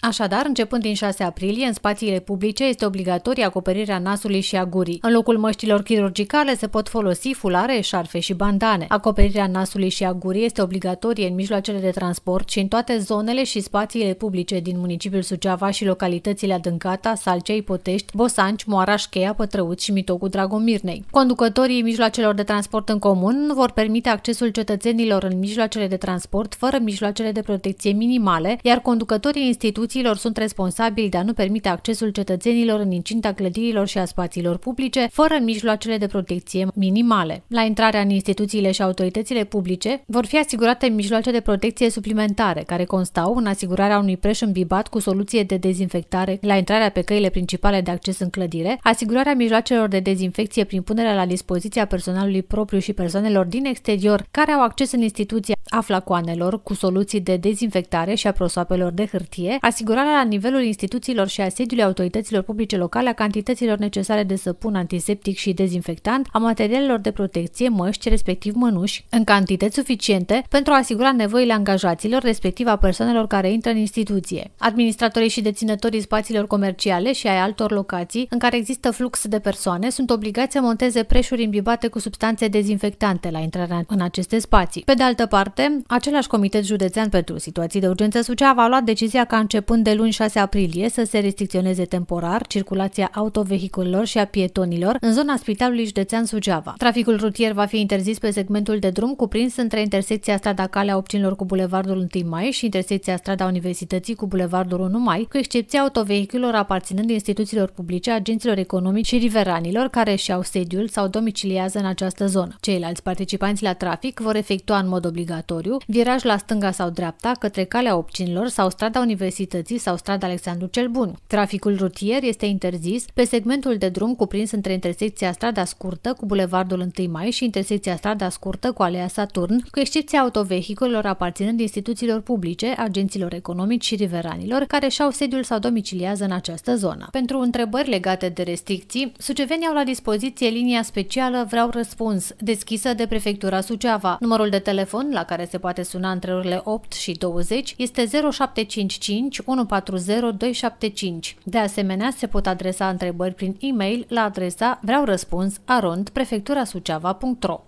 Așadar, începând din 6 aprilie, în spațiile publice este obligatorie acoperirea nasului și a gurii. În locul măștilor chirurgicale se pot folosi fulare, șarfe și bandane. Acoperirea nasului și a gurii este obligatorie în mijloacele de transport și în toate zonele și spațiile publice din municipiul Suceava și localitățile Adâncata, Salcei, Potești, Bosanci, Moaraș, Cheia, Pătrăuți și Mitocu Dragomirnei. Conducătorii mijloacelor de transport în comun vor permite accesul cetățenilor în mijloacele de transport fără mijloacele de protecție minimale, iar conducătorii instituției instituțiilor sunt responsabili de a nu permite accesul cetățenilor în incinta clădirilor și a spațiilor publice, fără mijloacele de protecție minimale. La intrarea în instituțiile și autoritățile publice vor fi asigurate mijloace de protecție suplimentare, care constau în asigurarea unui preș îmbibat cu soluție de dezinfectare la intrarea pe căile principale de acces în clădire, asigurarea mijloacelor de dezinfecție prin punerea la dispoziția personalului propriu și persoanelor din exterior care au acces în instituția a flacoanelor cu soluții de dezinfectare și a prosoapelor de hârtie, asigurarea la nivelul instituțiilor și a sediului autorităților publice locale a cantităților necesare de săpun antiseptic și dezinfectant, a materialelor de protecție, măști, respectiv mănuși, în cantități suficiente pentru a asigura nevoile angajaților, respectiv a persoanelor care intră în instituție. Administratorii și deținătorii spațiilor comerciale și ai altor locații în care există flux de persoane sunt obligați să monteze preșuri imbibate cu substanțe dezinfectante la intrarea în aceste spații. Pe de altă parte, departe, același Comitet Județean pentru Situații de Urgență Suceava a luat decizia ca începând de luni 6 aprilie să se restricționeze temporar circulația autovehiculelor și a pietonilor în zona Spitalului Județean Suceava. Traficul rutier va fi interzis pe segmentul de drum cuprins între intersecția strada Calea Opcinilor cu Bulevardul 1 Mai și intersecția strada Universității cu Bulevardul 1 Mai, cu excepția autovehiculelor aparținând instituțiilor publice, agenților economici și riveranilor care și-au sediul sau domiciliază în această zonă. Ceilalți participanți la trafic vor efectua în mod obligatoriu obligatoriu, viraj la stânga sau dreapta, către calea opcinilor sau strada Universității sau strada Alexandru cel Bun. Traficul rutier este interzis pe segmentul de drum cuprins între intersecția strada scurtă cu bulevardul 1 Mai și intersecția strada scurtă cu alea Saturn, cu excepția autovehiculelor aparținând instituțiilor publice, agenților economici și riveranilor care și-au sediul sau domiciliază în această zonă. Pentru întrebări legate de restricții, sucevenii au la dispoziție linia specială Vreau răspuns, deschisă de Prefectura Suceava. Numărul de telefon la care care se poate suna între orele 8 și 20 este 0755 140 275. De asemenea, se pot adresa întrebări prin e-mail la adresa vreau răspuns arond prefectura suceava.ro.